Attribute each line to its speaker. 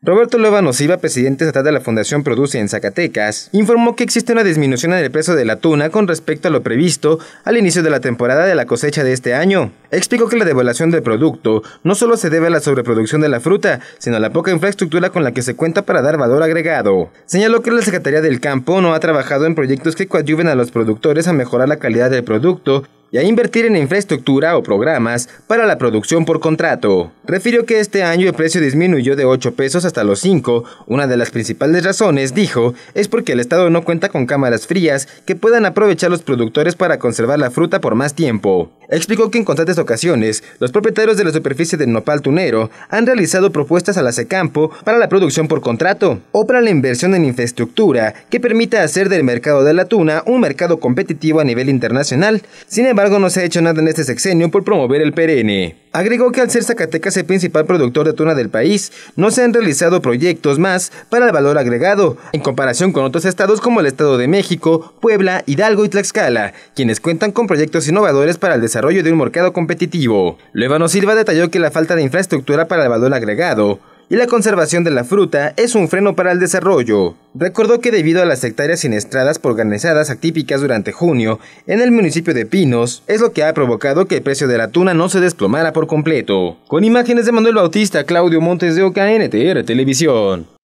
Speaker 1: Roberto Lóvano Silva, presidente estatal de la Fundación Produce en Zacatecas, informó que existe una disminución en el precio de la tuna con respecto a lo previsto al inicio de la temporada de la cosecha de este año. Explicó que la devaluación del producto no solo se debe a la sobreproducción de la fruta, sino a la poca infraestructura con la que se cuenta para dar valor agregado. Señaló que la Secretaría del Campo no ha trabajado en proyectos que coadyuven a los productores a mejorar la calidad del producto y a invertir en infraestructura o programas para la producción por contrato. Refirió que este año el precio disminuyó de 8 pesos hasta los 5. Una de las principales razones, dijo, es porque el Estado no cuenta con cámaras frías que puedan aprovechar los productores para conservar la fruta por más tiempo. Explicó que en constantes ocasiones, los propietarios de la superficie del nopal tunero han realizado propuestas a la campo para la producción por contrato o para la inversión en infraestructura que permita hacer del mercado de la tuna un mercado competitivo a nivel internacional. Sin embargo, no se ha hecho nada en este sexenio por promover el perenne. Agregó que al ser Zacatecas el principal productor de tuna del país, no se han realizado proyectos más para el valor agregado, en comparación con otros estados como el Estado de México, Puebla, Hidalgo y Tlaxcala, quienes cuentan con proyectos innovadores para el desarrollo de un mercado competitivo. Levano Silva detalló que la falta de infraestructura para el valor agregado y la conservación de la fruta es un freno para el desarrollo. Recordó que debido a las hectáreas siniestradas por organizadas atípicas durante junio en el municipio de Pinos, es lo que ha provocado que el precio de la tuna no se desplomara por completo. Con imágenes de Manuel Bautista, Claudio Montes de OKNTR Televisión.